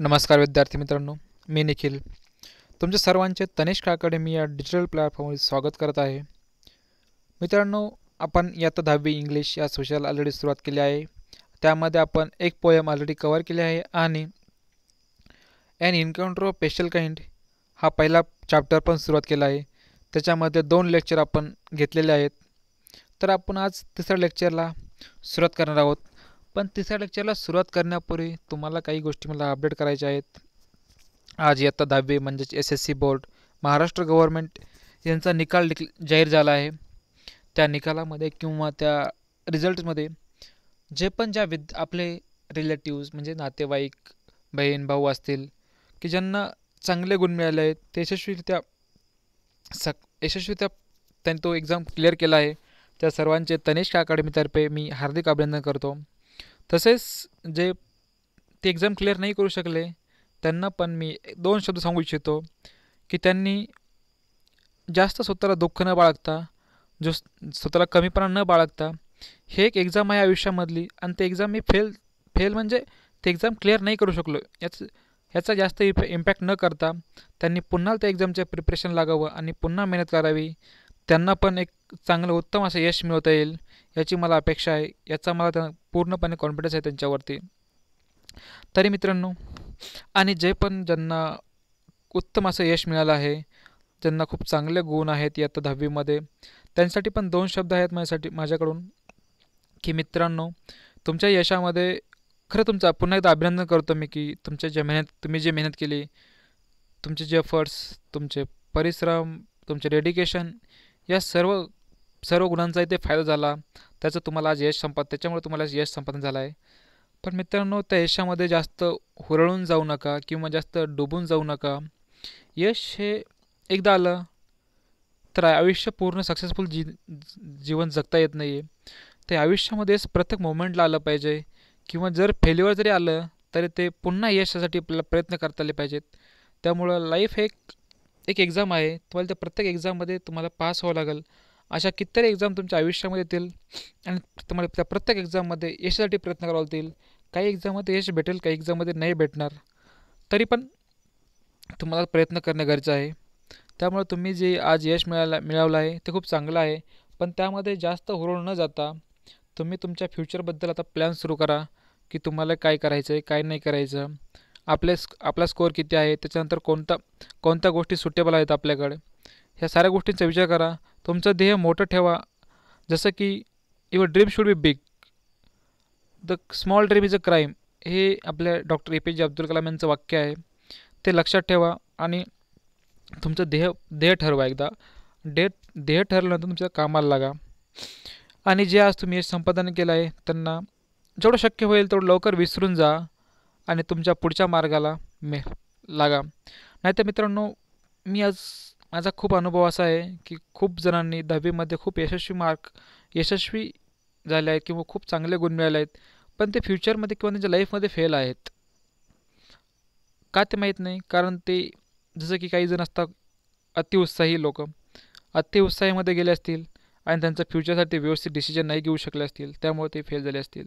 नमस्कार विद्यार्थी मित्रांनो मी निखिल तुमचे सर्वांचे तनिष्क अकॅडमी या डिजिटल प्लॅटफॉर्मवर स्वागत करत आहे मित्रांनो आपण इयत्ता दहावी इंग्लिश या सोशल ऑलरेडी सुरुवात केली आहे त्यामध्ये आपण एक पोयम ऑलरेडी कवर केली आहे आणि an encounter of special kind हा पहिला चॅप्टर पण सुरुवात केला आहे त्याच्यामध्ये दोन लेक्चर आपण घेतलेले आहेत तर आपण आज तिसऱ्या लेक्चरला सुरुवात करणार आहोत पण तिसऱ्या लेक्चरला सुरुवात करण्यापूर्वी तुम्हाला काही गोष्टी मला अपडेट करायच्या आहेत आज इयत्ता दहावी म्हणजेच S S C board Maharashtra government यांचा निकाल डिक जाहीर झाला आहे त्या निकालामध्ये किंवा त्या रिझल्टमध्ये जे पण ज्या विद आपले रिलेटिव्ज म्हणजे नातेवाईक बहीण भाऊ असतील की ज्यांना चांगले गुण मिळाले आहेत ते यशस्वीरित्या सक यशस्वीरित्या त्यांनी तो एक्झाम क्लिअर केला आहे त्या सर्वांचे तनिष्क अकॅडमीतर्फे मी हार्दिक अभिनंदन करतो तसेच जे ते एक्झाम क्लिअर नाही करू शकले त्यांना पण मी दोन शब्द सांगू इच्छितो की त्यांनी जास्त स्वतःला दुःख न बाळगता जो स्वतःला कमीपणा न बाळगता हे एक एक्झाम आहे आयुष्यामधली आणि ते एक्झाम मी फेल फेल म्हणजे ते एक्झाम क्लिअर नाही करू शकलो याच याचा जास्त इम्पॅक्ट न करता त्यांनी पुन्हा त्या एक्झामचे प्रिपरेशन लागावं आणि पुन्हा मेहनत करावी त्यांना पण एक चांगलं उत्तम असं यश मिळवता येईल याची मला अपेक्षा आहे याचा मला त्या पूर्णपणे कॉन्फिडन्स आहे त्यांच्यावरती तरी मित्रांनो आणि जे पण ज्यांना उत्तम असं यश मिळालं आहे ज्यांना खूप चांगले गुण आहेत इयत्ता दहावीमध्ये त्यांच्यासाठी पण दोन शब्द आहेत माझ्यासाठी माझ्याकडून की मित्रांनो तुमच्या यशामध्ये खरं तुमचं पुन्हा एकदा अभिनंदन करतो मी की तुमच्या ज्या मेहनत तुम्ही जी मेहनत केली तुमचे जे एफर्ट्स तुमचे परिश्रम तुमचे डेडिकेशन या सर्व सर्व गुणांचा इथे फायदा झाला त्याचं तुम्हाला आज यश संपाद त्याच्यामुळे तुम्हाला यश संपादन झालं आहे पण मित्रांनो त्या यशामध्ये जास्त हुरळून जाऊ नका किंवा जास्त डुबून जाऊ नका यश हे एकदा आलं तर आयुष्य पूर्ण सक्सेसफुल जी जीवन जगता येत नाही आहे ते आयुष्यामध्येच प्रत्येक मोमेंटला आलं पाहिजे किंवा जर फेल्युअर जरी आलं तरी ते पुन्हा यशासाठी आपल्याला प्रयत्न करता आले पाहिजेत त्यामुळं लाईफ एक एक एक्झाम आहे तुम्हाला त्या प्रत्येक एक्झाममध्ये तुम्हाला पास व्हावं लागेल अशा कितीतरी एक्झाम तुमच्या आयुष्यामध्ये येतील आणि तुम्हाला त्या प्रत्येक एक्झाममध्ये यशासाठी प्रयत्न करावं लागतील काही एक्झाममध्ये यश भेटेल काही एक्झाममध्ये नाही भेटणार तरी पण तुम्हाला प्रयत्न करणं गरजेचं आहे त्यामुळे तुम्ही जे आज यश मिळाला मिळवलं आहे ते खूप चांगलं आहे पण त्यामध्ये जास्त हुरळ न जाता तुम्ही तुमच्या फ्युचरबद्दल आता प्लॅन सुरू करा की तुम्हाला काय करायचं आहे काय नाही करायचं आपले आपला स्कोअर किती आहे त्याच्यानंतर कोणता कोणत्या गोष्टी सुटेबल आहेत आपल्याकडे ह्या साऱ्या गोष्टींचा विचार करा तुमचं ध्येय मोठं ठेवा जसं की your dream should be big the small dream is a crime हे आपल्या डॉक्टर ए पी जे अब्दुल कलाम यांचं वाक्य आहे ते लक्षात ठेवा आणि तुमचं ध्येय ध्येय ठरवा एकदा डे ध्येय ठरल्यानंतर तुमच्या कामाला लागा आणि जे आज तुम्ही संपादन केलं आहे त्यांना जेवढं शक्य होईल तेवढं लवकर विसरून जा आणि तुमच्या पुढच्या मार्गाला मे लागा नाहीतर मित्रांनो मी आज माझा खूप अनुभव असा आहे की खूप जणांनी दहावीमध्ये खूप यशस्वी मार्क यशस्वी झाले आहेत किंवा खूप चांगले गुण मिळाले आहेत पण ते फ्युचरमध्ये किंवा त्यांच्या लाईफमध्ये फेल आहेत का ते माहीत नाही कारण ते जसं की काही जण असतात अतिउत्साही लोक अतिउत्साहीमध्ये गेले असतील आणि त्यांचं फ्युचरसाठी व्यवस्थित डिसिजन नाही घेऊ शकले असतील त्यामुळे ते फेल झाले असतील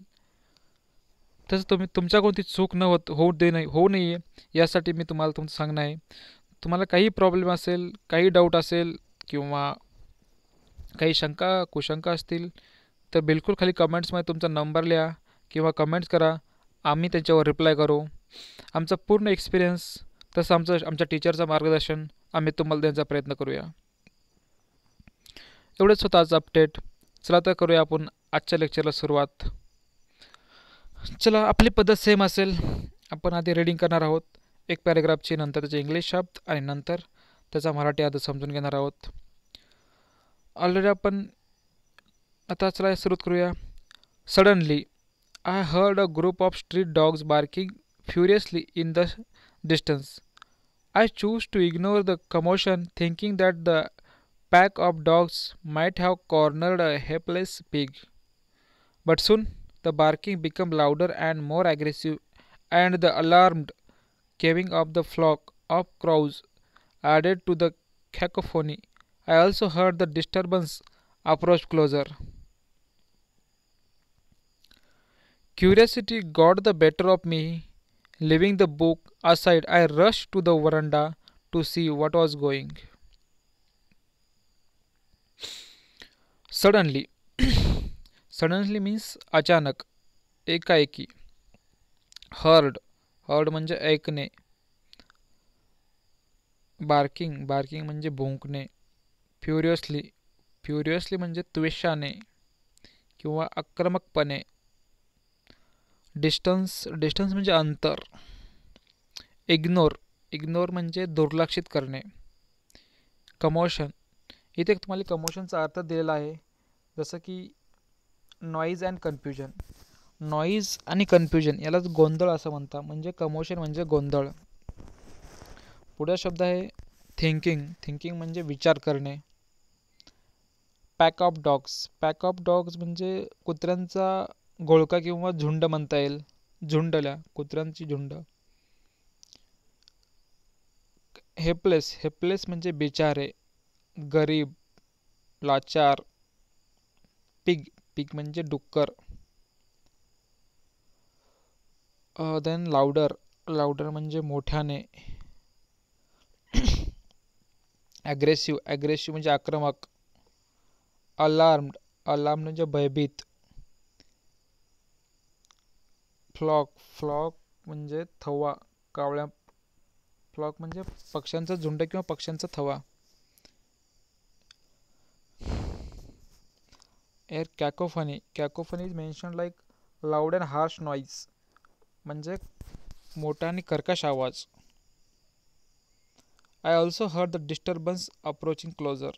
तसं तुम्ही तुमच्याकडून कोणती चूक न होत होऊ दे नाही होऊ नये यासाठी मी तुम्हाला तुमचं सांगणं आहे तुम्हाला काही प्रॉब्लेम असेल काही डाऊट असेल किंवा काही शंका कुशंका असतील तर बिलकुल खाली कमेंट्समध्ये तुमचा नंबर लिहा किंवा कमेंट्स करा आम्ही त्यांच्यावर रिप्लाय करू आमचा पूर्ण एक्सपिरियन्स तसं आमचं आमच्या टीचरचं मार्गदर्शन आम्ही तुम्हाला देण्याचा प्रयत्न करूया एवढंच होतं आज अपडेट चला तर करूया आपण आजच्या लेक्चरला सुरुवात चला आपली पद्धत सेम असेल आपण आधी रीडिंग करणार आहोत एक पॅरेग्राफची नंतर त्याचे इंग्लिश शब्द आणि नंतर त्याचा मराठी अर्थ समजून घेणार आहोत ऑलरेडी आपण आता चला सुरुवात करूया suddenly I heard a group of street dogs barking furiously in the distance I choose to ignore the commotion thinking that the pack of dogs might have cornered a helpless pig but soon the barking become louder and more aggressive and the alarmed cawing of the flock of crows added to the cacophony. I also heard the disturbance approach closer. Curiosity got the better of me. Leaving the book aside, I rushed to the veranda to see what was going. Suddenly, suddenly means achanak, ekaiki, heard, heard म्हणजे ऐकणे barking barking म्हणजे भुंकणे फ्युरियसली फ्युरियसली म्हणजे त्वेषाने किंवा आक्रमकपणे distance distance म्हणजे अंतर ignore ignore म्हणजे दुर्लक्षित करणे कमोशन इथे तुम्हाला कमोशनचा अर्थ दिलेला आहे जसं की नॉईज अँड कन्फ्युजन नॉईज आणि कन्फ्युजन यालाच गोंधळ असं म्हणतात म्हणजे कमोशन म्हणजे गोंधळ पुढचा शब्द आहे थिंकिंग थिंकिंग म्हणजे विचार करणे pack of dogs pack of dogs म्हणजे कुत्र्यांचा घोळका किंवा झुंड म्हणता येईल झुंडल्या कुत्र्यांची झुंड हेप्लेस हेप्लेस म्हणजे बिचारे गरीब लाचार पिग पिग म्हणजे डुक्कर देन लाऊडर लाऊडर म्हणजे मोठ्याने ॲग्रेसिव्ह ॲग्रेसिव्ह म्हणजे आक्रमक अलार्म्ड अलार्म म्हणजे भयभीत फ्लॉक फ्लॉक म्हणजे थवा कावळ्या फ्लॉक म्हणजे पक्ष्यांचा झुंड किंवा पक्ष्यांचा थवा air cacophony cacophony is mention like loud and harsh noise म्हणजे मोठा आणि कर्कश आवाज I also heard the disturbance approaching closer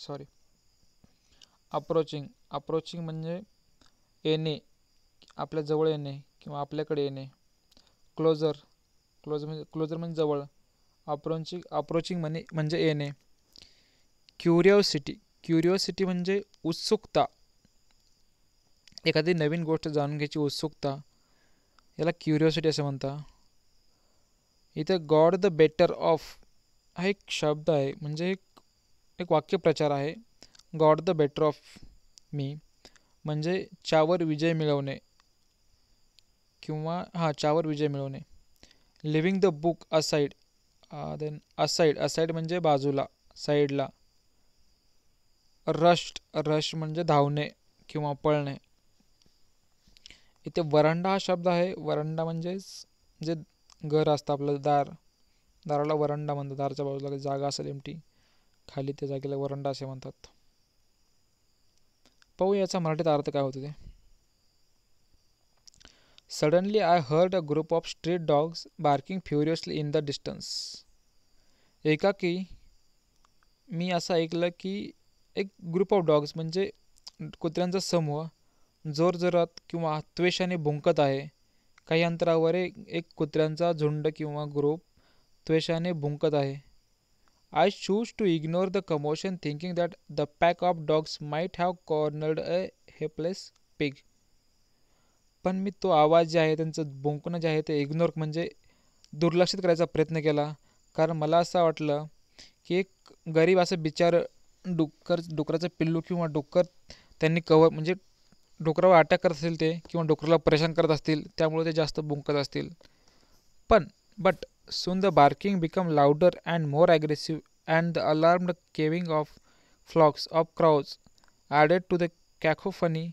sorry approaching approaching म्हणजे येणे आपल्या जवळ येणे किंवा आपल्याकडे येणे क्लोजर क्लोज म्हणजे क्लोजर म्हणजे जवळ अप्रोचिंग अप्रोचिंग म्हणे म्हणजे येणे क्युरिओसिटी क्युरिओसिटी म्हणजे उत्सुकता एखादी नवीन गोष्ट जाणून घ्यायची उत्सुकता याला क्युरिओसिटी असं म्हणता इथं गॉड द बेटर ऑफ हा एक शब्द आहे म्हणजे एक एक वाक्यप्रचार आहे got the better of me म्हणजे च्यावर विजय मिळवणे किंवा हां च्यावर विजय मिळवणे leaving the book aside then aside aside म्हणजे बाजूला साईडला रश्ट रश म्हणजे धावणे किंवा पळणे इथे वरांडा हा शब्द आहे वरांडा म्हणजेच जे घर असतं आपलं दार दाराला वरांडा म्हणतात दारच्या बाजूला जागा असेल एमटी खाली त्या जागेला वरांडा असे म्हणतात पाहू याचा मराठीत अर्थ काय होतो ते suddenly I heard a group of street dogs barking furiously in the distance की मी असं ऐकलं की एक ग्रुप ऑफ डॉग्स म्हणजे कुत्र्यांचा समूह जोरजोरात किंवा त्वेषाने भुंकत आहे काही अंतरावर एक कुत्र्यांचा झुंड किंवा ग्रुप त्वेषाने भुंकत आहे I choose to ignore the commotion thinking that the pack of dogs might have cornered a helpless pig पण मी तो आवाज जे आहे त्यांचं भुंकणं जे आहे ते इग्नोर म्हणजे दुर्लक्षित करायचा प्रयत्न केला कारण मला असं वाटलं की एक गरीब असं बिचार डुक्कर डुकराचं पिल्लू किंवा डुक्कर त्यांनी कवर म्हणजे डुकरावर अटॅक करत असतील ते किंवा डुकराला परेशान करत असतील त्यामुळे ते जास्त बुंकत असतील पण but soon the barking become louder and more aggressive and the alarmed cawing of flocks of crows added to the cacophony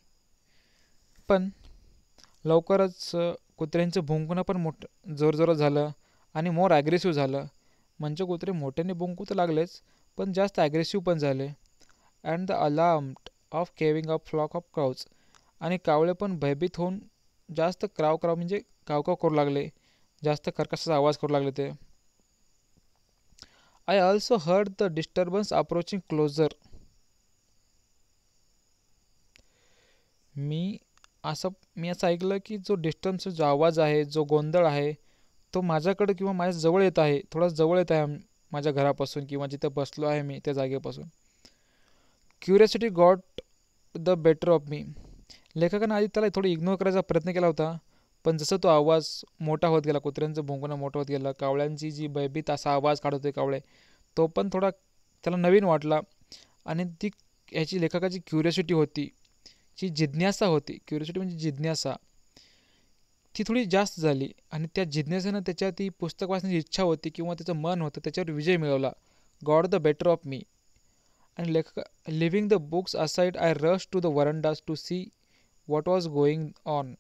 पण लवकरच कुत्र्यांचं भुंकणं पण मोठं जोरजोरं झालं आणि मोर ॲग्रेसिव्ह झालं म्हणजे कुत्रे मोठ्याने भुंकू तर लागलेच पण जास्त ॲग्रेसिव्ह पण झाले and the alarmed of cawing of flock of crows आणि कावळे पण भयभीत होऊन जास्त क्राव क्राव म्हणजे कावकाव करू लागले जास्त कर्कशाचा आवाज करू लागले ते I also heard the disturbance approaching closer मी असं मी असं ऐकलं की जो डिस्टर्बन्स जो आवाज आहे जो गोंधळ आहे तो माझ्याकडे किंवा माझ्या जवळ येत आहे थोडा जवळ येत आहे माझ्या घरापासून किंवा जिथं बसलो आहे मी त्या जागेपासून curiosity got the better of me लेखकानं आधी त्याला थोडं इग्नोर करायचा प्रयत्न केला होता पण जसं तो आवाज मोठा होत गेला कुत्र्यांचं भोंगणं मोठं होत गेला कावळ्यांची जी भयभीत असा आवाज काढत होते कावळे तो पण थोडा त्याला नवीन वाटला आणि ती ह्याची लेखकाची क्युरिओसिटी होती जी जिज्ञासा होती क्युरिओसिटी म्हणजे जिज्ञासा ती थोडी जास्त झाली आणि त्या जिज्ञासेनं त्याच्या ती पुस्तक वाचण्याची इच्छा होती किंवा त्याचं मन होतं त्याच्यावर विजय मिळवला got the better of me आणि लेखक leaving the books aside I rush to the verandas to see what was going on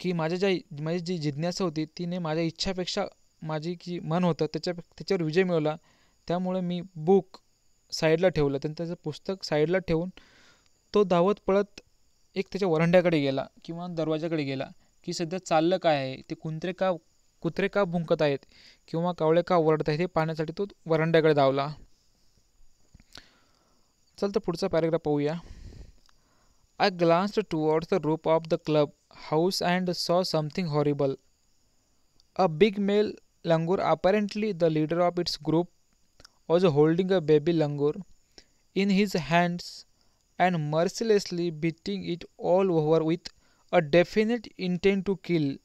की माझ्या ज्या माझी जी जिज्ञासा होती तिने माझ्या इच्छापेक्षा माझी जी मन होतं त्याच्या त्याच्यावर विजय मिळवला त्यामुळे मी बुक साईडला ठेवलं त्यानं त्याचं पुस्तक साईडला ठेवून तो धावत पळत एक त्याच्या वरंड्याकडे गेला किंवा दरवाजाकडे गेला की सध्या चाललं काय आहे ते कुंत्रे का कुत्रे का भुंकत आहेत किंवा कावळे का ओरडत आहेत हे पाहण्यासाठी तो वरंड्याकडे धावला चल तर पुढचा पॅरेग्राफ पाहूया I glanced towards the roof of the club house and saw something horrible. A big male langur, apparently the leader of its group, was holding a baby langur in his hands and mercilessly beating it all over with a definite intent to kill.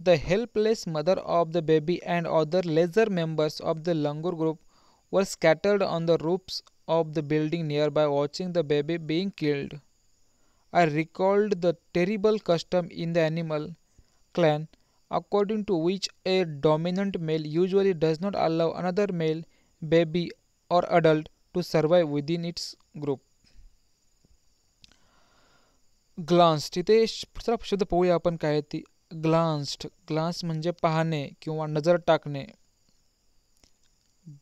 The helpless mother of the baby and other lesser members of the Langur group were scattered on the roofs of the building nearby watching the baby being killed. I recalled the terrible custom in the animal clan according to which a dominant male usually does not allow another male, baby or adult to survive within its group. ग्लान्स्ड इथे दुसरा शब्द पाहूया आपण काय आहे ती ग्लान्स्ड glance म्हणजे पाहणे किंवा नजर टाकणे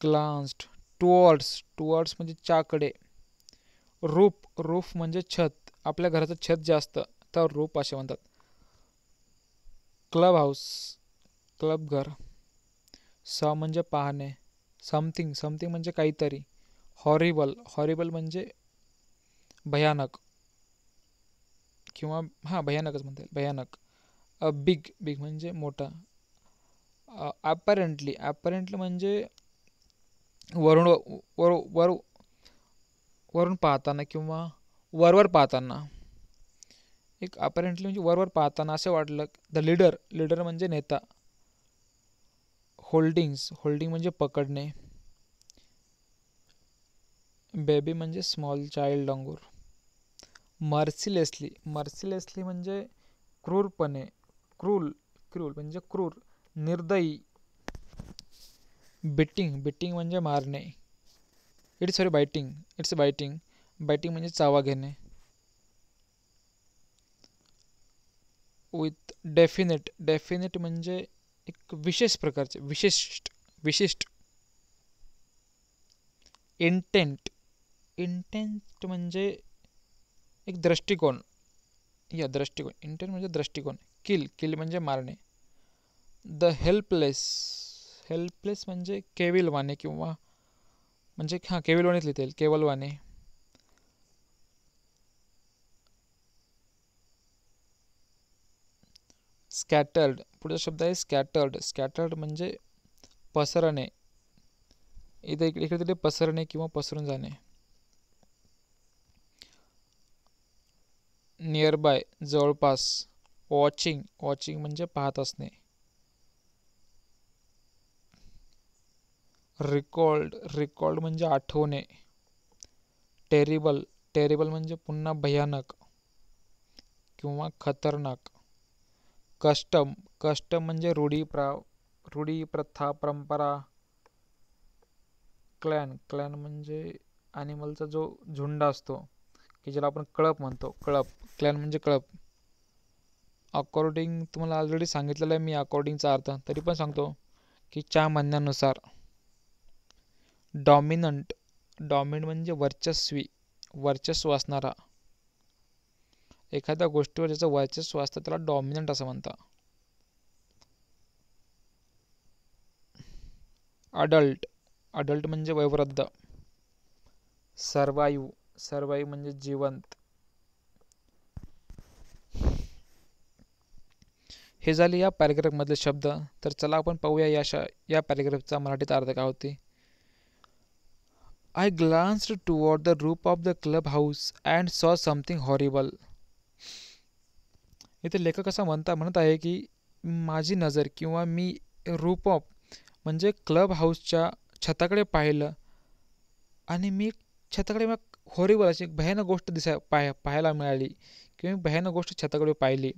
ग्लान्स्ड टुवर्ड्स टुवर्ड्स म्हणजे चाकडे रूफ रूफ म्हणजे छत आपल्या घराचं छत जास्त असतं तर रूप असे म्हणतात क्लब हाऊस क्लब घर स म्हणजे पाहणे समथिंग समथिंग म्हणजे काहीतरी हॉरिबल हॉरिबल म्हणजे भयानक किंवा हां भयानकच म्हणता येईल भयानक अ बिग बिग म्हणजे मोठा ॲपरंटली ॲपरंटली म्हणजे वरून वर वर वरून पाहताना किंवा वरवर पाहताना एक अपरेंटली म्हणजे वरवर पाहताना असं वाटलं द लीडर लीडर म्हणजे नेता होल्डिंग्स होल्डिंग म्हणजे पकडणे बेबी म्हणजे स्मॉल चाइल्ड अंगूर मर्सिलेसली मर्सिलेसली म्हणजे क्रूरपणे क्रूल क्रूल म्हणजे क्रूर निर्दयी बिटिंग बिटिंग म्हणजे मारणे it's sorry biting it's biting batting म्हणजे चावा घेणे विथ डेफिनेट डेफिनेट म्हणजे एक विशेष प्रकारचे विशिष्ट विशिष्ट इंटेंट इंटेंट म्हणजे एक दृष्टिकोन या दृष्टिकोन इंटेंट म्हणजे दृष्टिकोन किल किल म्हणजे मारणे द हेल्पलेस हेल्पलेस म्हणजे केविलवाने किंवा म्हणजे हां केविलवानेच लिहिता येईल केवलवाने स्कॅटर्ड पुढचा शब्द आहे स्कॅटर्ड स्कॅटर्ड म्हणजे पसरणे इथे इकडे इकडे पसरणे किंवा पसरून जाणे नियरबाय जवळपास वॉचिंग वॉचिंग म्हणजे पाहत असणे रिकॉर्ड रिकॉर्ड म्हणजे आठवणे टेरिबल टेरिबल म्हणजे पुन्हा भयानक किंवा खतरनाक कष्टम कष्ट म्हणजे रूढी प्रा रूढी प्रथा परंपरा क्लॅन क्लॅन म्हणजे ॲनिमलचा जो झुंड असतो की ज्याला आपण कळप म्हणतो कळप क्लॅन म्हणजे कळप अकॉर्डिंग तुम्हाला ऑलरेडी सांगितलेलं आहे मी अकॉर्डिंगचा अर्थ तरी पण सांगतो की च्या म्हणण्यानुसार डॉमिनंट डॉमिन म्हणजे वर्चस्वी वर्चस्व असणारा एखाद्या गोष्टीवर ज्याचं वर्चस्व असतं त्याला डॉमिनंट असं म्हणतात अडल्ट अडल्ट म्हणजे वयोवृद्ध सर्वाईव सर्वायू म्हणजे जिवंत हे झाले या पॅरेग्राफमधले शब्द तर चला आपण पाहूया या शा या पॅरेग्राफचा मराठीत अर्थ काय होते I glanced toward the roof of the club house and saw something horrible इथे लेखक असं म्हणता म्हणत आहे की माझी नजर किंवा मी रूप ऑफ म्हणजे क्लब हाऊसच्या छताकडे पाहिलं आणि मी छताकडे मग होरीवर अशी भयानक गोष्ट दिसाय पाह पाहायला मिळाली किंवा मी भयानक गोष्ट छताकडे पाहिली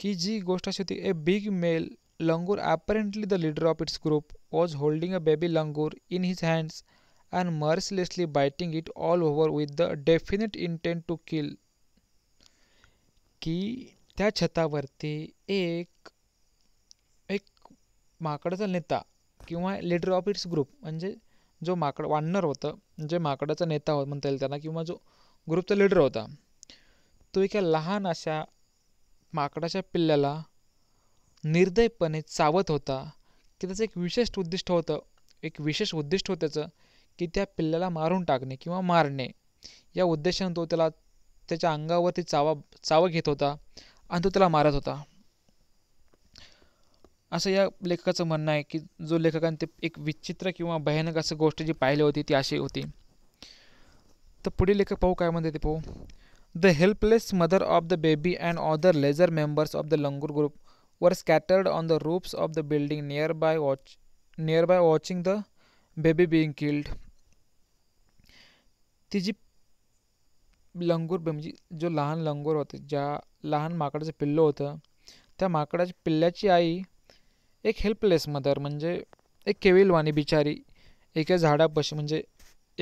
की जी गोष्ट अशी होती a big male langur apparently the leader of its group was holding a baby langur in his hands and mercilessly biting it all over with the definite intent to kill की त्या छतावरती एक एक माकडाचा नेता किंवा लिडर ऑफ इट्स ग्रुप म्हणजे जो माकड वानर होतं जे माकडाचा नेता हो म्हणता येईल त्यांना किंवा जो ग्रुपचा लिडर होता तो एका लहान अशा माकडाच्या पिल्ल्याला निर्दयपणे चावत होता की त्याचं एक विशेष उद्दिष्ट होतं एक विशेष उद्दिष्ट होतं त्याचं की त्या पिल्ल्याला मारून टाकणे किंवा मारणे या उद्देशाने तो त्याला त्याच्या अंगावरती चावा चावा घेत होता आणि तो त्याला मारत होता असं या लेखकाचं म्हणणं आहे की जो लेखकाने ते एक विचित्र किंवा भयानक असं गोष्ट जी पाहिली होती ती अशी होती तर पुढे लेखक पाहू काय म्हणते ते पाहू the helpless mother of the baby and other lesser members of the langur group were scattered on the roofs of the building nearby watch nearby watching the baby being killed ती जी लंगूर म्हणजे जो लहान लंगूर होते ज्या लहान माकडाचं पिल्लं होतं त्या माकडाच्या पिल्ल्याची आई एक हेल्पलेस मदर म्हणजे एक केविलवाणी बिचारी एका बस म्हणजे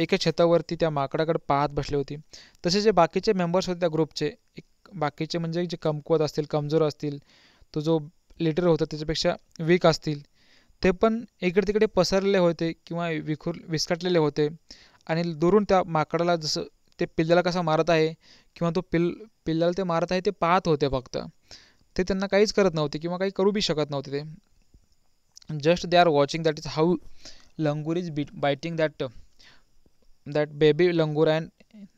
एका छतावरती त्या माकडाकडे पाहत बसली होती तसे जे बाकीचे मेंबर्स होते त्या ग्रुपचे एक बाकीचे म्हणजे जे कमकुवत असतील कमजोर असतील तो जो लिटर होता त्याच्यापेक्षा वीक असतील ते पण इकडे तिकडे पसरले होते किंवा विखुर विस्कटलेले होते आणि दुरून त्या माकडाला जसं ते पिल्लाला कसा मारत आहे किंवा तो पिल पिल्लाला ते मारत आहे ते पाहत होते फक्त ते त्यांना काहीच करत नव्हते किंवा काही करू बी शकत नव्हते ते just they are watching that is how langur is be biting that that baby langur and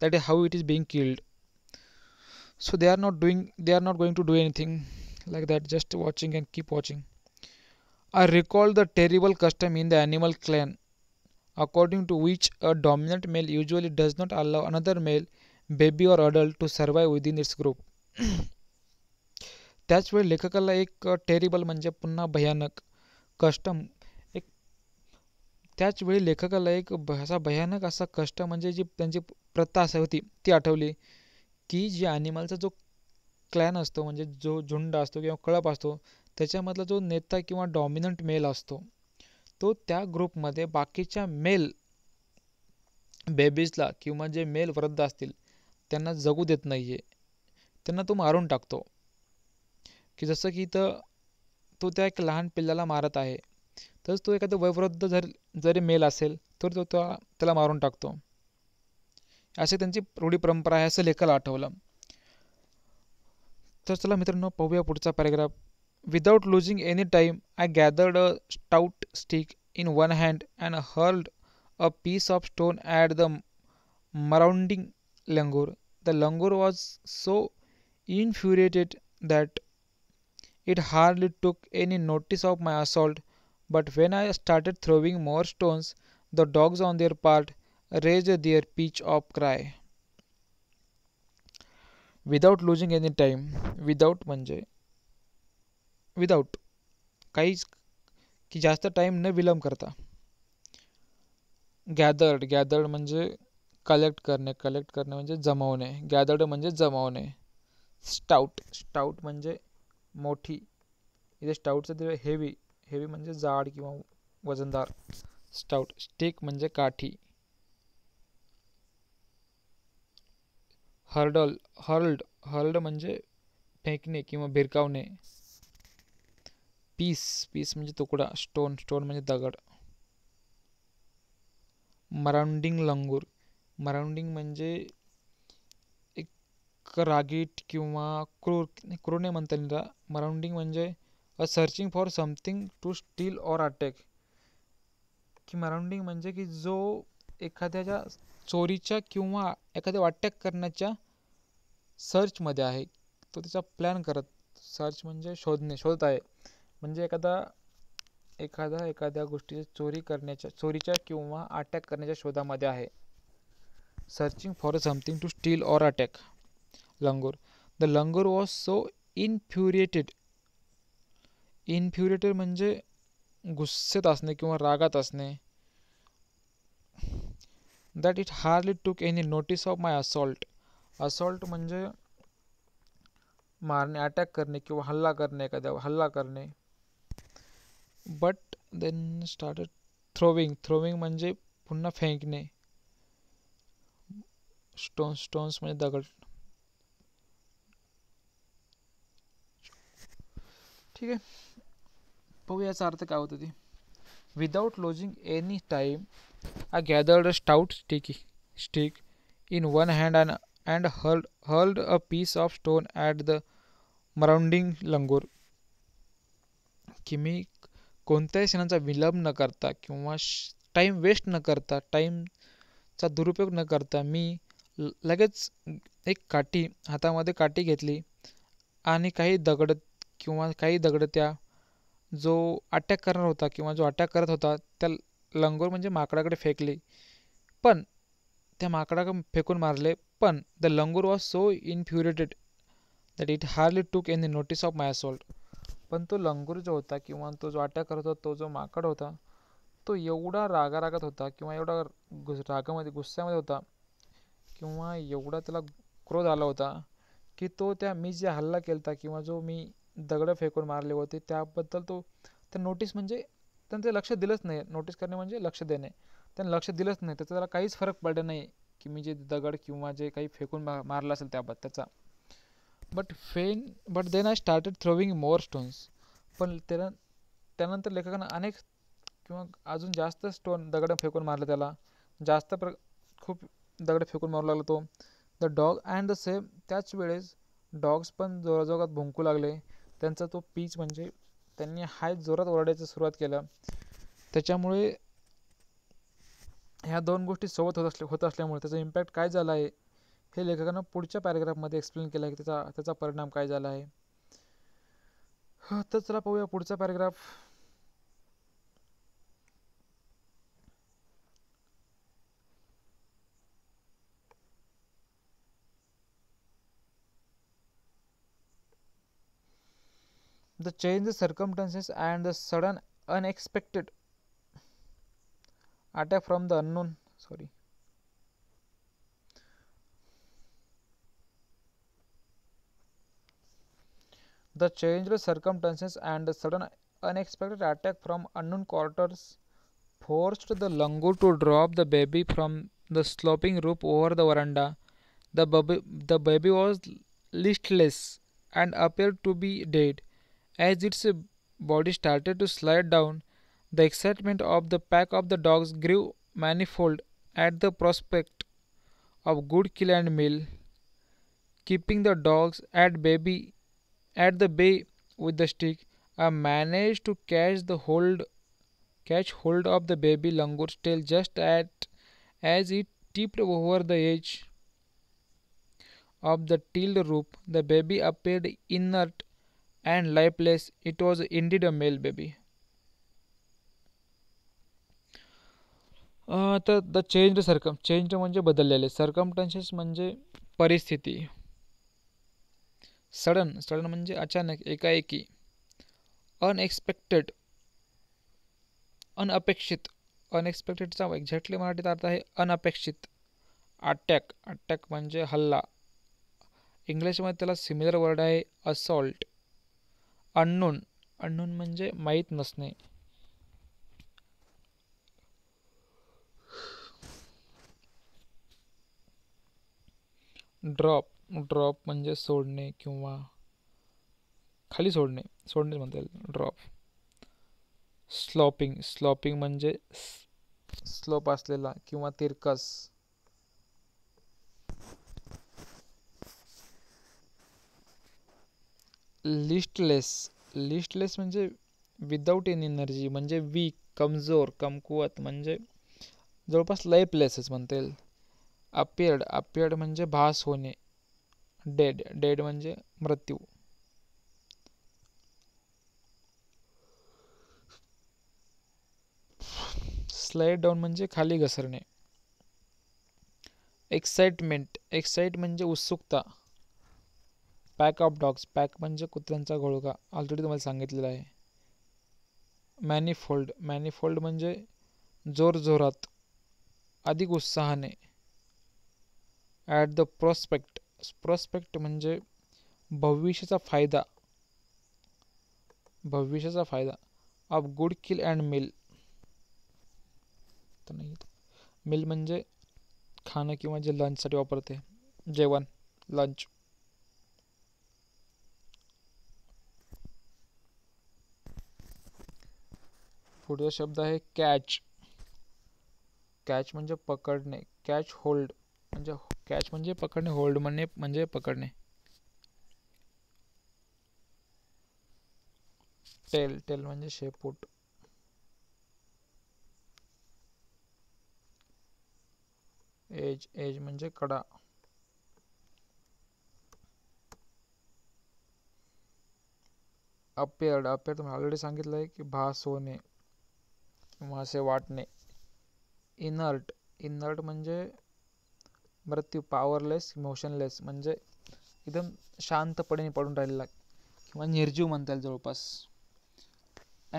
that is how it is being killed so they are not doing they are not going to do anything like that just watching and keep watching I recall the terrible custom in the animal clan according to which a dominant male usually does not allow another male, baby or adult, to survive within its group. त्याचवेळी लेखकाला एक terrible म्हणजे पुन्हा भयानक कष्टम एक त्याचवेळी लेखकाला एक असा भयानक असा कष्ट म्हणजे जी त्यांची प्रथा असा होती ती आठवली की जी ॲनिमलचा जो क्लॅन असतो म्हणजे जो झुंड असतो किंवा कळप असतो त्याच्यामधला जो नेता किंवा डॉमिनंट मेल असतो तो त्या ग्रुपमध्ये बाकीच्या मेल बेबीजला किंवा जे मेल वृद्ध असतील त्यांना जगू देत नाही आहे त्यांना तो मारून टाकतो की जसं की इथं तो त्या एक लहान पिल्लाला मारत आहे तरच तो एखादा वयवृद्ध जर जरी मेल असेल तर तो त्या त्याला मारून टाकतो असे त्यांची रूढी परंपरा आहे असं लेखाला आठवलं तर चला मित्रांनो पाहूया पुढचा paragraph Without losing any time, I gathered a stout stick in one hand and hurled a piece of stone at the marauding langur. The langur was so infuriated that it hardly took any notice of my assault, but when I started throwing more stones, the dogs on their part raised their pitch of cry. Without losing any time, without म्हणजे without काहीच की जास्त time न विलंब करता gathered gathered म्हणजे collect करणे collect करणे म्हणजे जमवणे गॅदर्ड म्हणजे जमवणे स्टाउट स्टाऊट म्हणजे मोठी इथे स्टाऊटचं ते हेवी हेवी म्हणजे जाड किंवा वजनदार स्टाउट स्टिक म्हणजे काठी हर्डल हर्ल्ड हर्ल्ड म्हणजे फेकणे किंवा भिरकावणे पीस पीस म्हणजे तुकडा स्टोन स्टोन म्हणजे दगड मराउंडिंग लंगूर मराउंडिंग म्हणजे एक रागीट किंवा क्रूर क्रूर नाही म्हणता येईल मराउंडिंग म्हणजे a searching for something to steal or attack की मराउंडिंग म्हणजे की जो एखाद्याच्या चोरीच्या किंवा एखाद्या अटॅक करण्याच्या सर्चमध्ये आहे तो त्याचा प्लॅन करत सर्च म्हणजे शोधणे शोधत आहे म्हणजे एखादा एखादा एखाद्या गोष्टीची चोरी करण्याच्या चोरीच्या किंवा अटॅक करण्याच्या शोधामध्ये आहे searching for something to steal or attack langur the langur was so infuriated infuriated म्हणजे गुस्सेत असणे किंवा रागात असणे that it hardly took any notice of my assault assault म्हणजे मारणे अटॅक करणे किंवा हल्ला करणे एखाद्या हल्ला करणे but then started throwing throwing म्हणजे पुन्हा फेंकणे स्टोन स्टोन्स म्हणजे दगड ठीक आहे पाहू याचा अर्थ काय होतो ते without losing any time I gathered a stout sticky stick in one hand and and heard hurled a piece of stone at the marauding langur की मी कोणत्याही क्षणाचा विलंब न करता किंवा श टाईम वेस्ट न करता टाईमचा दुरुपयोग न करता मी लगेच एक काठी हातामध्ये काठी घेतली आणि काही दगड किंवा काही दगड त्या जो अटॅक करणार होता किंवा जो अटॅक करत होता त्या लंगोर म्हणजे माकडाकडे फेकली पण त्या माकडा फेकून मारले पण the langur was so infuriated that it hardly took an the notice of my assault पण तो लंगूर जो होता किंवा तो जो अटॅक करत होता तो जो माकड होता तो एवढा रागारागात होता किंवा एवढा गु रागामध्ये गुस्स्यामध्ये होता किंवा एवढा त्याला क्रोध आला होता की तो त्या मी जे हल्ला केला होता किंवा जो मी दगडं फेकून मारले होते त्याबद्दल तो त्या नोटीस म्हणजे ते लक्ष दिलंच नाही नोटीस करणे म्हणजे लक्ष देणे त्यांना लक्ष दिलंच नाही त्याचा त्याला काहीच फरक पडला नाही की मी जे दगड किंवा जे काही फेकून मा मारलं असेल त्याबद्दल त्याचा बट फेन but then I started throwing more stones पण त्याला त्यानंतर लेखकानं अनेक किंवा अजून जास्त स्टोन दगड फेकून मारले त्याला जास्त प्र खूप दगड फेकून मारू लागला तो the dog and the same त्याच वेळेस डॉग्स पण जोराजोगात भुंकू लागले त्यांचा तो पीच म्हणजे त्यांनी हाय जोरात ओरडायची सुरुवात केलं त्याच्यामुळे ह्या दोन गोष्टी सोबत होत असल्या होत असल्यामुळे त्याचा इम्पॅक्ट काय झाला आहे हे लेखकानं पुढच्या मध्ये एक्सप्लेन केलं की त्याचा त्याचा परिणाम काय झाला आहे तर चला पाहूया पुढचा paragraph the change the circumstances and the sudden unexpected attack from the unknown sorry The changed circumstances and the sudden unexpected attack from unknown quarters forced the langur to drop the baby from the sloping roof over the veranda. The baby, the baby was listless and appeared to be dead. As its body started to slide down, the excitement of the pack of the dogs grew manifold at the prospect of good kill and meal. Keeping the dogs at baby at the bay with the stick. I managed to catch the hold catch hold of the baby langur tail just at as it tipped over the edge of the tilled rope. The baby appeared inert and lifeless. It was indeed a male baby. तर the change सरकम change म्हणजे बदललेले circumstances म्हणजे परिस्थिती sudden sudden म्हणजे अचानक एकाएकी unexpected अनअपेक्षित अनएक्सपेक्टेडचा exactly मराठीत अर्थ आहे अनअपेक्षित अटॅक अटॅक म्हणजे हल्ला इंग्लिशमध्ये त्याला सिमिलर वर्ड आहे असॉल्ट अननोन अननोन म्हणजे माहीत नसणे ड्रॉप ड्रॉप म्हणजे सोडणे किंवा खाली सोडणे सोडणे म्हणता येईल ड्रॉप स्लॉपिंग स्लॉपिंग म्हणजे स्लोप असलेला किंवा तिरकस लिस्टलेस लिस्टलेस म्हणजे विदाऊट एन एनर्जी म्हणजे वीक कमजोर कमकुवत म्हणजे जवळपास लय प्लेसेस म्हणता येईल अपियर्ड अपियर्ड म्हणजे भास होणे डेड डेड म्हणजे मृत्यू स्लाइड डाऊन म्हणजे खाली घसरणे एक्साइटमेंट एक्साइट म्हणजे उत्सुकता पॅक ऑफ डॉग्स पॅक म्हणजे कुत्र्यांचा घोळका ऑलरेडी तुम्हाला सांगितलेला आहे मॅनिफोल्ड मॅनिफोल्ड म्हणजे जोरजोरात अधिक उत्साहाने ॲट द प्रॉस्पेक्ट प्रोस्पेक्ट म्हणजे भविष्य फायदा भविष्य फायदा ऑफ गुड किल एंड मिल तो नहीं मिल म्हणजे खाणं कि लंच लंचसाठी जेवन लंच शब्द है कैच कैच म्हणजे पकड़ने कैच होल्ड म्हणजे कैच मे पकड़ने होल्ड म्हणणे म्हणजे पकड़ने टेल टेल मे शेपूट एज एज मे कडा अपेअर्ड अपेअर्ड तुम्हें ऑलरेडी संगित है कि भास होने किंवा इनर्ट इनर्ट मे मृत्यू पॉवरलेस इमोशनलेस म्हणजे एकदम शांतपणे पडून राहिलेला किंवा निर्जीव म्हणता येईल जवळपास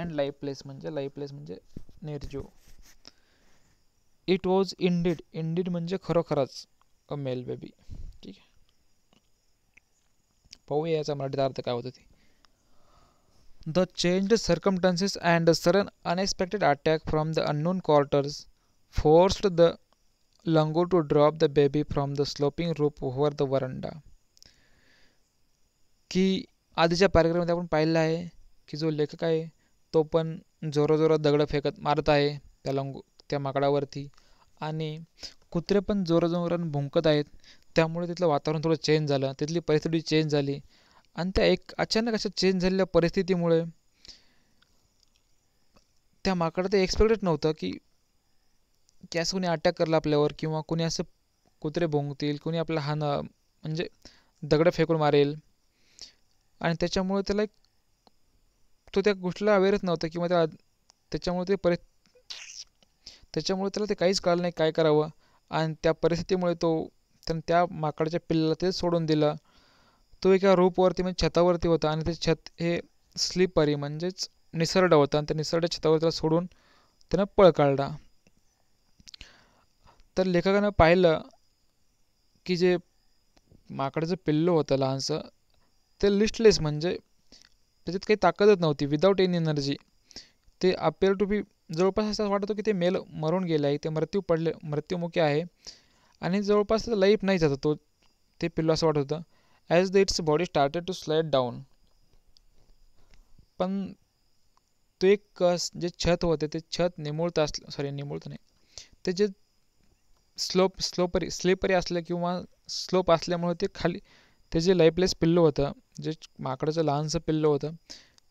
अँड लाईफलेस म्हणजे लाईफलेस म्हणजे निर्जीव इट वॉज इंडिड इंडिड म्हणजे खरोखरच अ मेल बेबी ठीक आहे पाहूया याचा मराठीचा अर्थ काय होता ते the change circumstances and the sudden unexpected attack from the unknown quarters forced the Lango to drop the baby from the sloping roof over the veranda की आधीच्या पॅरेग्राफमध्ये आपण पाहिलं आहे की जो लेखक आहे तो पण जोराजोरात दगडं फेकत मारत आहे त्या लंगो त्या माकडावरती आणि कुत्रे पण जोराजोरात भुंकत आहेत त्यामुळे तिथलं वातावरण थोडं चेंज झालं तिथली परिस्थिती चेंज झाली आणि त्या एक अचानक अशा चेंज झालेल्या परिस्थितीमुळे त्या ते एक्सपेक्टेड नव्हतं की की असं कोणी अटॅक करला आपल्यावर किंवा कोणी असं कुत्रे भोंगतील कोणी आपला हान म्हणजे दगड फेकून मारेल आणि त्याच्यामुळे त्याला एक तो त्या गोष्टीला अवेअरच नव्हता किंवा त्या त्याच्यामुळे ते परि त्याच्यामुळे त्याला ते काहीच कळलं नाही काय करावं आणि त्या परिस्थितीमुळे तो त्यानं त्या माकडाच्या पिल्लाला ते सोडून दिलं तो एका रूपवरती म्हणजे छतावरती होता आणि ते छत हे स्लिपरी म्हणजेच निसरडा होता आणि त्या निसरड्या छतावर त्याला सोडून त्यानं पळ काढला तर लेखकानं पाहिलं की जे माकडाचं पिल्लो होतं लहानसं ते लिस्टलेस म्हणजे त्याच्यात काही ताकदच नव्हती विदाऊट एनी एनर्जी ते अपेअर टू बी जवळपास असं वाटत की ते मेल मरून गेलं आहे ते मृत्यू पडले मृत्यूमुखी आहे आणि जवळपास लाईफ नाही जात तो ते पिल्लू असं वाटत होतं as the its body started to slate down पण तो एक जे छत होते ते छत निमूळत असलं सॉरी निमुळत नाही ते जे स्लोप स्लोपरी स्लीपरी असलं किंवा स्लोप असल्यामुळे ते खाली ते जे लाईफलेस पिल्लो होतं जे माकडाचं लहानसं पिल्लो होतं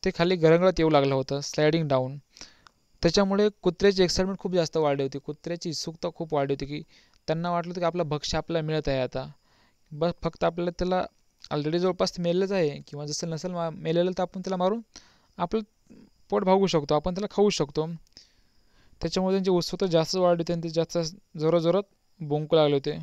ते खाली गरंगळत येऊ लागलं होतं स्लायडिंग डाऊन त्याच्यामुळे कुत्र्याची एक्साइटमेंट खूप जास्त वाढली होती कुत्र्याची उत्सुकता खूप वाढली होती की त्यांना वाटलं होतं की आपलं भक्ष्य आपल्याला मिळत आहे आता बस फक्त आपल्याला त्याला ऑलरेडी जवळपास मेलेलंच आहे किंवा जसं नसेल मा मेलेलं तर आपण त्याला मारून आपलं पोट भागू शकतो आपण त्याला खाऊ शकतो त्याच्यामुळे त्यांची उत्सुकता जास्त वाढली होती आणि ते जास्त जोरात बोंकू लागले होते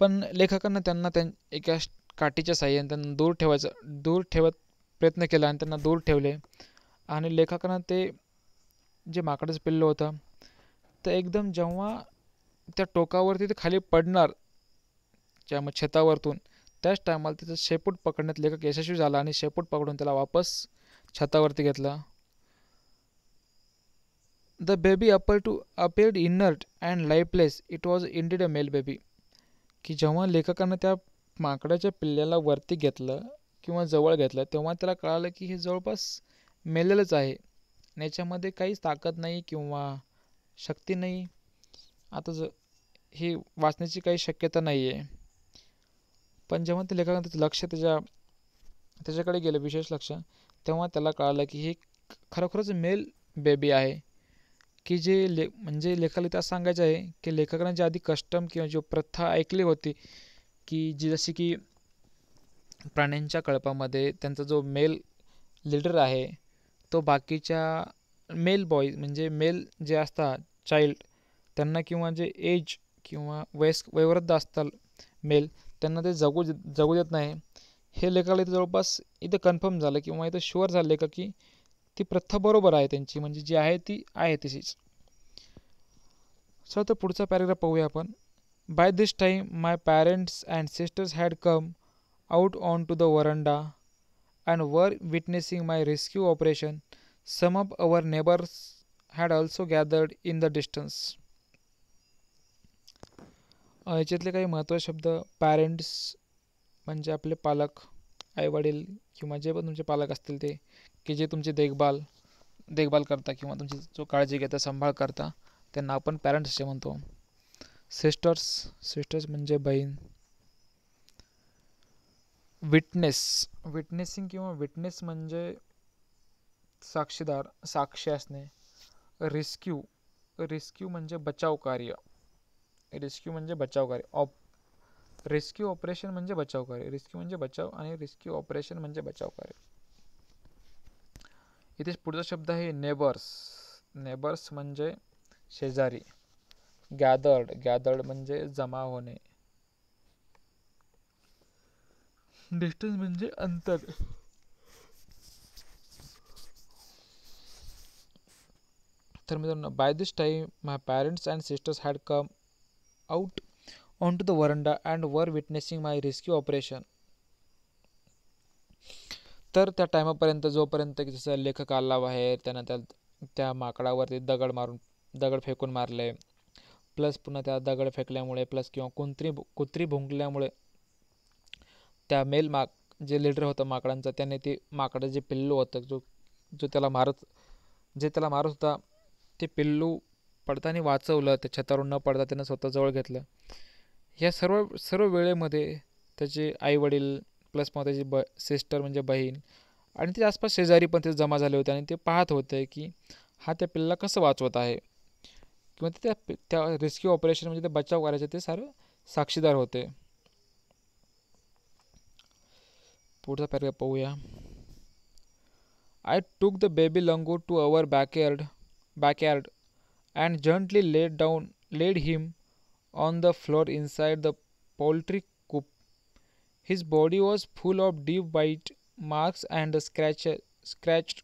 पण लेखकांना त्यांना त्यां एका काठीच्या साह्याने त्यांना दूर ठेवायचं दूर ठेवत प्रयत्न केला आणि त्यांना दूर ठेवले आणि लेखकांना ते जे माकडाचं पिल्लं होतं तर एकदम जेव्हा त्या टोकावरती ते खाली पडणार ज्या मग छतावरतून त्याच टायमाला त्याचं शेपूट पकडण्यात लेखक यशस्वी झाला आणि शेपूट पकडून त्याला वापस छतावरती घेतला the baby appear to appeared inert and lifeless it was indeed a male baby की जेव्हा लेखकानं त्या माकडाच्या पिल्ल्याला वरती घेतलं किंवा जवळ घेतलं तेव्हा त्याला कळालं की हे जवळपास मेलेलंच आहे आणि याच्यामध्ये काहीच ताकद नाही किंवा शक्ती नाही आता ज हे वाचण्याची काही शक्यता नाही आहे पण जेव्हा ते लेखकांना त्याचं लक्ष त्याच्या त्याच्याकडे गेलं विशेष लक्ष तेव्हा त्याला कळालं की हे खरोखरच मेल बेबी आहे की जे ले म्हणजे लेखाला त्यात सांगायचं आहे की लेखकाने जे आधी कस्टम किंवा जो प्रथा ऐकली होती की जी जशी की प्राण्यांच्या कळपामध्ये त्यांचा जो मेल लिडर आहे तो बाकीच्या मेल बॉईज म्हणजे मेल जे असतात चाइल्ड त्यांना किंवा जे एज किंवा वयस्क वयोवृद्ध असतात मेल त्यांना ते जगू जगू देत नाही हे लेखाला इथं जवळपास इथं कन्फर्म झालं किंवा इथं शुअर झालं लेखक की ती प्रथा बरोबर आहे त्यांची म्हणजे जी आहे ती आहे तशीच सर तर पुढचा पॅरेग्राफ पाहूया आपण by this time my parents and sisters had come out on to the veranda and were witnessing my rescue operation some of our neighbours had also gathered in the distance याच्यातले काही महत्त्वाचे शब्द parents म्हणजे आपले पालक आईवडील किंवा जे पण तुमचे पालक असतील ते की जे तुमची देखभाल देखभाल करता किंवा तुमची जो काळजी घेता सांभाळ करता त्यांना आपण पॅरेंट्स असे म्हणतो सिस्टर्स सिस्टर्स म्हणजे बहीण विटनेस विटनेसिंग किंवा विटनेस म्हणजे साक्षीदार साक्षी असणे रेस्क्यू रेस्क्यू म्हणजे बचाव कार्य रेस्क्यू म्हणजे बचाव कार्य ऑप रेस्क्यू ऑपरेशन म्हणजे बचाव कार्य रेस्क्यू म्हणजे बचाव आणि रेस्क्यू ऑपरेशन म्हणजे बचाव कार्य इथे पुढचा शब्द आहे नेबर्स नेबर्स म्हणजे शेजारी गॅदर्ड गॅदर्ड म्हणजे जमा होणे डिस्टन्स म्हणजे अंतर तर मित्रांनो by this time my parents and sisters had come out on to the veranda and were witnessing my rescue operation तर त्या टायमापर्यंत जोपर्यंत की जसं लेखक आला बाहेर त्यानं त्या त्या माकडावरती दगड मारून दगड फेकून मारले प्लस पुन्हा त्या दगड फेकल्यामुळे प्लस किंवा कुंत्री कुत्री भुंकल्यामुळे त्या मेल माक जे लिडर होतं माकडांचा त्याने ते माकडं जे पिल्लू होतं जो जो त्याला मारत जे त्याला मारत होता ते पिल्लू पडताना वाचवलं ते छतावरून न पडता त्यानं स्वतःजवळ घेतलं या सर्व सर्व वेळेमध्ये त्याचे आईवडील प्लस मग त्याची ब सिस्टर म्हणजे बहीण आणि त्याच्या आसपास शेजारी पण ते जमा झाले होते आणि ते पाहत होते की हा त्या पिल्ला कसं वाचवत आहे किंवा ते त्या रेस्क्यू ऑपरेशन म्हणजे ते बचाव करायचे ते सारे साक्षीदार होते पुढचा पॅरेग्राफ पाहूया I took the baby langur to our backyard backyard and gently laid down laid him on the floor inside the poultry His body was full of deep bite marks and scratches. Scratched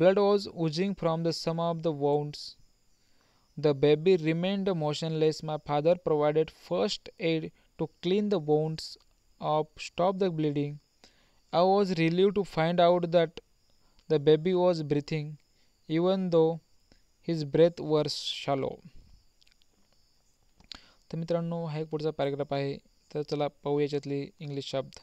blood was oozing from the some of the wounds. The baby remained motionless. My father provided first aid to clean the wounds up, stop the bleeding. I was relieved to find out that the baby was breathing, even though his breath was shallow. तर मित्रांनो हा एक पुढचा आहे तर चला पाहू याच्यातले इंग्लिश शब्द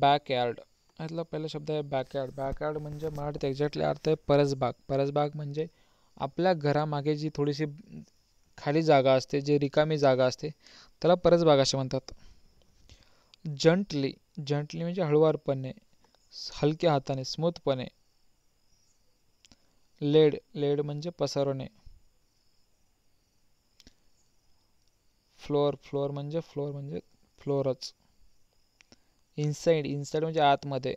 बॅकयार्ड यातला पहिला शब्द आहे बॅकयार्ड बॅकयार्ड म्हणजे मराठीत एक्झॅक्टली अर्थ आहे परसबाग परसबाग म्हणजे आपल्या घरामागे जी थोडीशी खाली जागा असते जी रिकामी जागा असते त्याला परसबाग असे म्हणतात जंटली जंटली म्हणजे हळुवारपणे हलक्या हाताने स्मूथपणे लेड लेड म्हणजे पसरवणे फ्लोअर फ्लोअर म्हणजे फ्लोअर म्हणजे फ्लोअरच इनसाईड इनसाईड म्हणजे आतमध्ये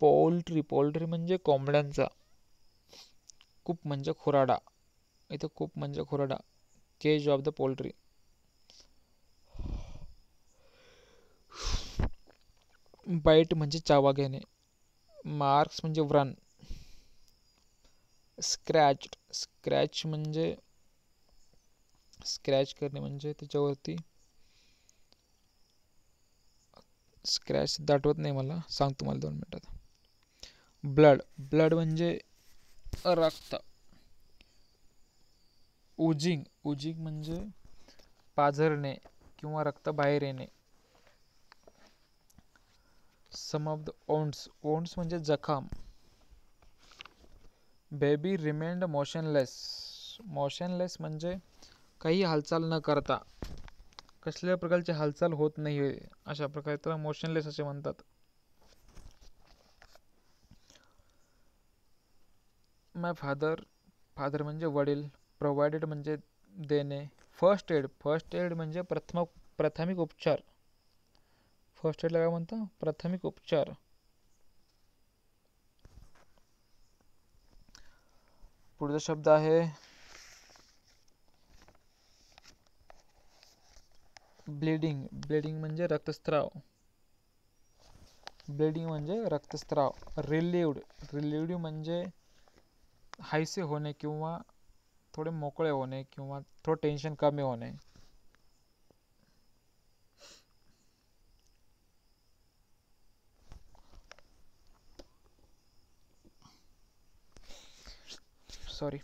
पोल्ट्री पोल्ट्री म्हणजे कोंबड्यांचा कूप म्हणजे खुराडा इथं कूप म्हणजे खुराडा cage of the poultry bite म्हणजे चावा घेणे मार्क्स म्हणजे व्रण स्क्रॅच स्क्रॅच म्हणजे स्क्रॅच करणे म्हणजे त्याच्यावरती स्क्रॅच दाटवत नाही मला सांग तुम्हाला दोन मिनटात ब्लड ब्लड म्हणजे रक्त उजिंग उजिंग म्हणजे पाझरणे किंवा रक्त बाहेर येणे सम ऑफ द ओंड्स ओंड्स म्हणजे जखम बेबी रिमेंड मोशनलेस मोशनलेस म्हणजे काही हालचाल न करता कसल्या प्रकारची हालचाल होत नाही अशा प्रकारे त्याला मोशनलेस असे म्हणतात माय फादर फादर म्हणजे वडील प्रोव्हाइडेड म्हणजे देणे फर्स्ट एड फर्स्ट एड म्हणजे प्रथम प्राथमिक उपचार फर्स्ट एडला काय म्हणतं प्राथमिक उपचार पुढचा शब्द आहे ब्लीडिंग ब्लीडिंग रक्तस्त्राव ब्लीडिंग रक्तस्त्राव म्हणजे रक्तस्राव रिलीवड हाइसे होने कि थोडे मोक होने कि थोडं टेन्शन कमी होने सॉरी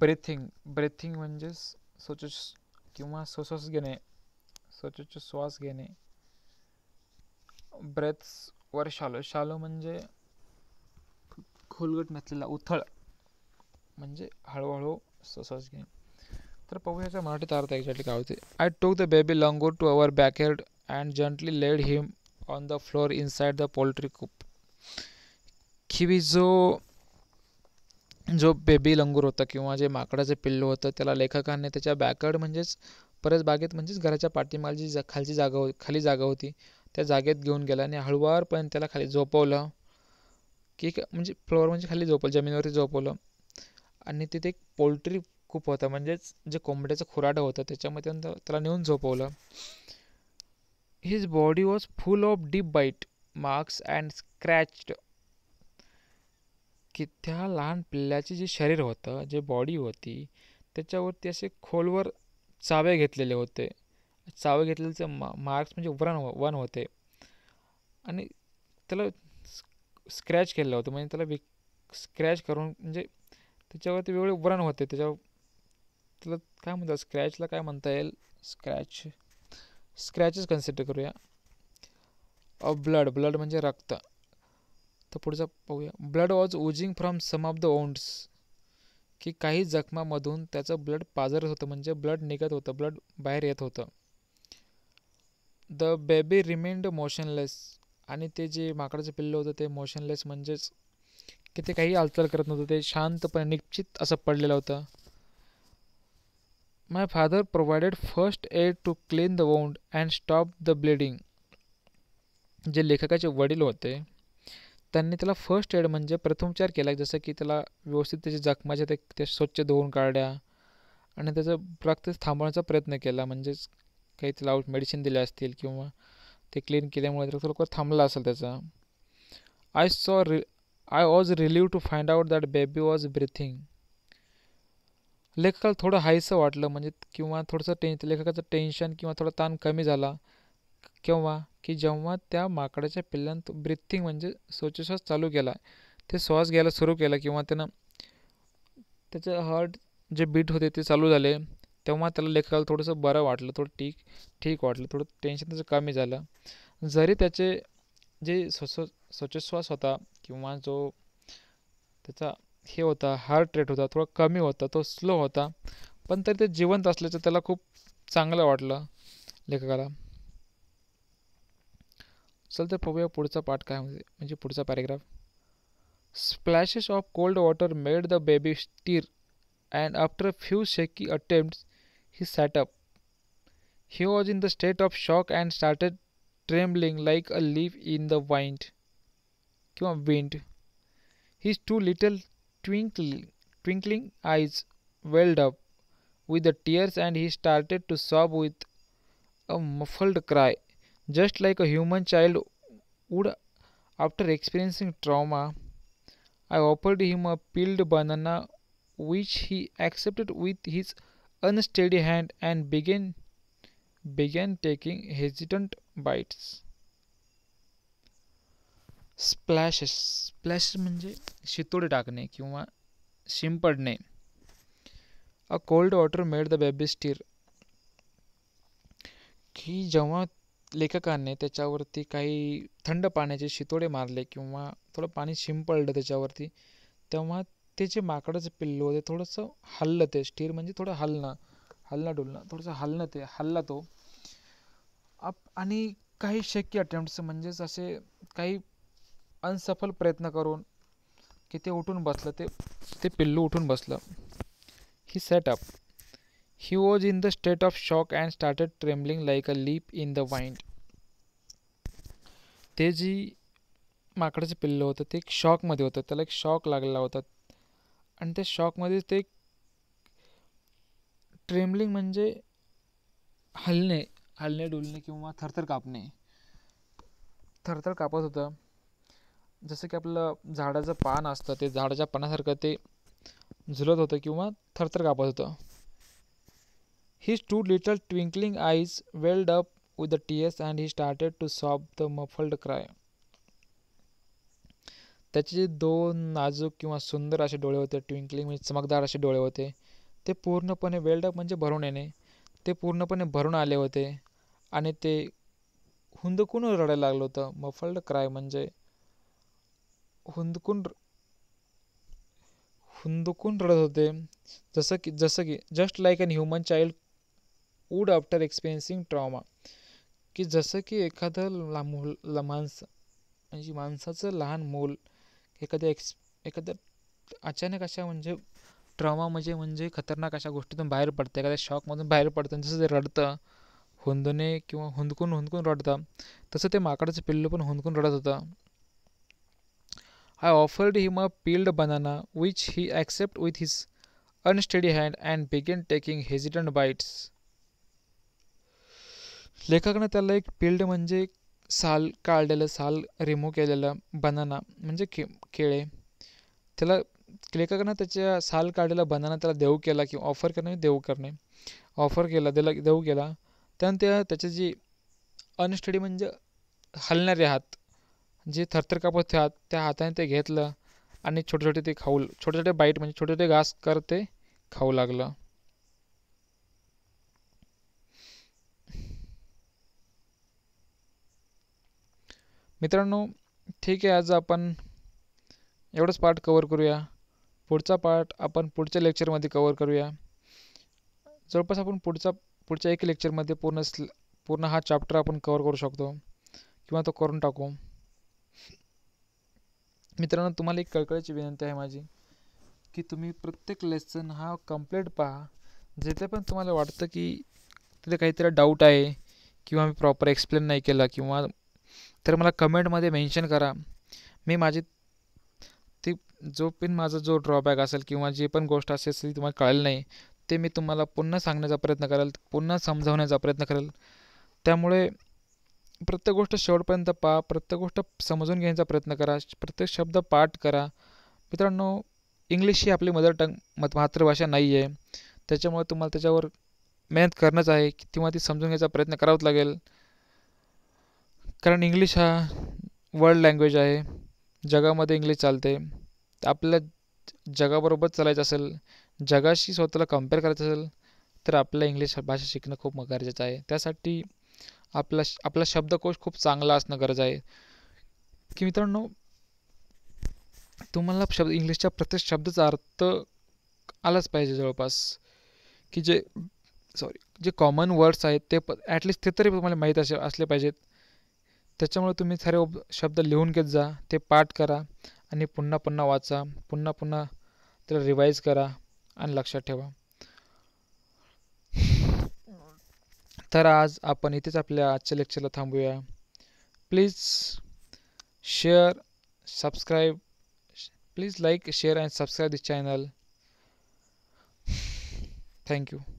ब्रीथिंग ब्रेथिंग सोच किंवा श्वास घेणे स्वच्छ श्वास घेणे ब्रेथ्सवर शालो शालो म्हणजे खोलगट नसलेला उथळ म्हणजे हळूहळू श्वास घेणे तर पाहूयाचा मराठीत अर्थ एक्झॅक्टली काय होते I took the baby langur to our backyard and gently laid him on the floor inside the poultry coop खिबी जो जो बेबी लंगूर होता किंवा जे माकडाचं पिल्लू होतं त्याला लेखकाने त्याच्या बॅकयार्ड म्हणजेच बागेत म्हणजेच घराच्या पाठीमागची जा खालची जागा हो खाली जागा होती त्या जागेत घेऊन गेला आणि हळुवारपणे त्याला खाली झोपवलं की म्हणजे फ्लोअर म्हणजे खाली झोपवलं जमिनीवरती झोपवलं आणि तिथे एक पोल्ट्री खूप होतं म्हणजेच जे कोंबड्याचं खुराडं होतं त्याच्यामध्ये त्याला नेऊन झोपवलं his body was full of deep bite marks and scratched की त्या लहान पिल्ल्याचे जे शरीर होतं जे बॉडी होती त्याच्यावरती असे खोलवर चावे घेतलेले होते चावे घेतलेले मा मार्क्स म्हणजे वरण वन होते आणि त्याला स्क्रॅच केलेलं होतं म्हणजे त्याला वि स्क्रॅच करून म्हणजे त्याच्यावरती वेगळे व्रण होते त्याच्या त्याला काय म्हणतात स्क्रॅचला काय म्हणता येईल स्क्रॅच स्क्रॅचेस कन्सिडर करूया ब्लड ब्लड म्हणजे रक्त तर पुढचा पाहूया blood was oozing from some of the wounds की काही जखमामधून त्याचं ब्लड पाजरत होतं म्हणजे ब्लड निघत होतं ब्लड बाहेर येत होतं द बेबी रिमेंड मोशनलेस आणि ते जे माकडाचं पिल्लं होतं ते मोशनलेस म्हणजेच की ते काही हालचाल करत नव्हतं ते शांतपणे निश्चित असं पडलेलं होतं my father provided first aid to clean the wound and stop the bleeding जे लेखकाचे वडील होते त्यांनी त्याला फर्स्ट एड म्हणजे प्रथमोपचार केला जसं की त्याला व्यवस्थित त्याच्या जखमाच्या ते त्या स्वच्छ धुवून काढल्या आणि त्याचं रक्त थांबवण्याचा प्रयत्न केला म्हणजेच काही त्याला आउट मेडिसिन दिल्या असतील किंवा ते क्लीन केल्यामुळे रक्त लवकर थांबला असेल त्याचा आय सॉ रि I was relieved to find out that baby was breathing लेखकाला थोडं हायसं वाटलं म्हणजे किंवा थोडंसं टेन लेखकाचं टेन्शन किंवा थोडा ताण कमी झाला केव्हा की जेव्हा त्या माकडाच्या पिल्लांत ब्रिथिंग म्हणजे श्वासोच्छ्वास चालू केला ते श्वास घ्यायला सुरू केला किंवा त्यानं त्याचं हार्ट जे बीट होते ते चालू झाले तेव्हा त्याला लेखकाला थोडंसं बरं वाटलं थोडं ठीक ठीक वाटलं थोडं टेन्शन त्याचं कमी झालं जरी त्याचे जे श्वासोच्छ्वास होता किंवा जो त्याचा हे होता हार्ट रेट होता थोडा कमी होता तो स्लो होता पण तरी ते जिवंत असल्याचं त्याला खूप चांगलं वाटलं लेखकाला चल तर पाहूया पुढचा पार्ट काय म्हणजे पुढचा paragraph splashes of cold water made the baby stir and after few shaky attempt he sat up he was in the state of shock and started trembling like a leaf in the wind किंवा wind his two little twinkle twinkling eyes welled up with the tears and he started to sob with a muffled cry. Just like a human child would after experiencing trauma I offered him a peeled banana which he accepted with his unsteady hand and began taking hesitant bites splashes splashes म्हणजे शितोडे टाकणे किंवा शिंपडणे a cold water made the baby stir की जेव्हा लेखकाने त्याच्यावरती काही थंड पाण्याचे शितोडे मारले किंवा थोडं पाणी शिंपळलं त्याच्यावरती तेव्हा ते जे माकडाचं पिल्लू होते थोडंसं हललं ते स्थिर म्हणजे थोडं हलणं हलणं डुलणं थोडंसं हलणं ते हलला तो अप आणि काही शक्य अटेम्प्ट्स म्हणजेच असे काही अनसफल प्रयत्न करून की ते उठून बसलं ते ते पिल्लू उठून बसलं he sat up he was in the state of shock and started trembling like a leaf in the wind ते जी माकडाचं पिल्लं होतं ते एक शॉकमध्ये होतं त्याला एक शॉक लागलेला होता आणि त्या शॉकमध्ये ते एक ट्रेमलिंग म्हणजे हलणे हलणे डुलणे किंवा थरथर कापणे थरथर कापत होतं जसं की आपलं झाडाचं पान असतं ते झाडाच्या पानासारखं ते झुलत होतं किंवा थरथर कापत होतं his two little twinkling eyes welled up with the tears and he started to sob the muffled cry त्याचे जे दोन नाजूक किंवा सुंदर असे डोळे होते ट्विंकलिंग म्हणजे चमकदार असे डोळे होते ते पूर्णपणे वेल्डअप म्हणजे भरून येणे ते पूर्णपणे भरून आले होते आणि ते हुंदकून रडायला लागलं होतं मफल्ड क्राय म्हणजे हुंदकून हुंदकून रडत होते जसं की जसं की just like an human child would after experiencing trauma की जसं की एखादं ला मूल ला माणसं म्हणजे माणसाचं लहान मूल एखाद्या एक्स एखाद्या अचानक अशा म्हणजे ट्रॉमा म्हणजे म्हणजे खतरनाक अशा गोष्टीतून बाहेर पडतं एखाद्या शॉकमधून बाहेर पडतं जसं ते रडतं हुंदणे किंवा हुंदकून हुंदकून रडतं तसं ते माकडाचं पिल्लू पण हुंदकून रडत होतं I offered him a peeled banana which he accept with his unsteady hand and begin taking hesitant bites लेखकानं त्याला एक पिल्ड म्हणजे साल काढलेलं साल रिमूव्ह केलेलं बनाना म्हणजे के केळे त्याला लेखकानं त्याच्या साल काढलेला बनाना त्याला देऊ केला की ऑफर करणे देऊ करणे ऑफर केला देला देऊ केला त्यानंतर त्या त्याचे जी अनस्टडी म्हणजे हलणारे हात जे थरथर कापत हात त्या हाताने ते घेतलं आणि छोटे छोटे ते खाऊ छोटे छोटे बाईट म्हणजे छोटे छोटे घास करते खाऊ लागलं मित्रांनो ठीक आहे आज आपण एवढंच पार्ट कवर करूया पुढचा पार्ट आपण पुढच्या लेक्चरमध्ये कवर करूया जवळपास आपण पुढचा पुढच्या एक लेक्चरमध्ये पूर्ण पूर्ण हा चॅप्टर आपण कवर करू शकतो किंवा तो करून टाकू मित्रांनो तुम्हाला एक कळकळीची विनंती आहे माझी की तुम्ही प्रत्येक लेसन हा कम्प्लीट पहा जिथे पण तुम्हाला वाटतं की तिथे काहीतरी डाऊट आहे किंवा मी प्रॉपर एक्सप्लेन नाही केला किंवा तर मला कमेंटमध्ये मेन्शन करा मी माझी ती जो पण माझा जो ड्रॉबॅक असेल किंवा जी पण गोष्ट असेल असेल तुम्हाला कळेल नाही ते मी तुम्हाला पुन्हा सांगण्याचा प्रयत्न करेल पुन्हा समजावण्याचा प्रयत्न करेल त्यामुळे प्रत्येक गोष्ट शेवटपर्यंत पहा प्रत्येक गोष्ट समजून घेण्याचा प्रयत्न करा प्रत्येक शब्द पाठ करा मित्रांनो इंग्लिश ही आपली मदर टंग मत मातृभाषा नाही आहे त्याच्यामुळे तुम्हाला त्याच्यावर मेहनत करणंच आहे किंवा ती समजून घ्यायचा प्रयत्न करावाच लागेल कारण इंग्लिश हा वर्ल्ड लँग्वेज आहे जगामध्ये इंग्लिश चालते आपल्या जगाबरोबर चालायचं असेल जगाशी स्वतःला कम्पेअर करायचं असेल तर आपल्याला इंग्लिश भाषा शिकणं खूप गरजेचं आहे त्यासाठी आपला आपला शब्दकोश खूप चांगला असणं गरज आहे की मित्रांनो तुम्हाला शब्द इंग्लिशच्या प्रत्येक शब्दाचा अर्थ आलाच पाहिजे जवळपास की जे सॉरी जे कॉमन वर्ड्स आहेत ते प ॲटलिस्ट ते तरी तुम्हाला माहीत असे असले पाहिजेत त्याच्यामुळे तुम्ही सारे शब्द लिहून घेत जा ते पाठ करा आणि पुन्हा पुन्हा वाचा पुन्हा पुन्हा त्याला रिवाईज करा आणि लक्षात ठेवा तर आज आपण इथेच आपल्या आजच्या लेक्चरला थांबूया please share subscribe please like share and subscribe this channel thank you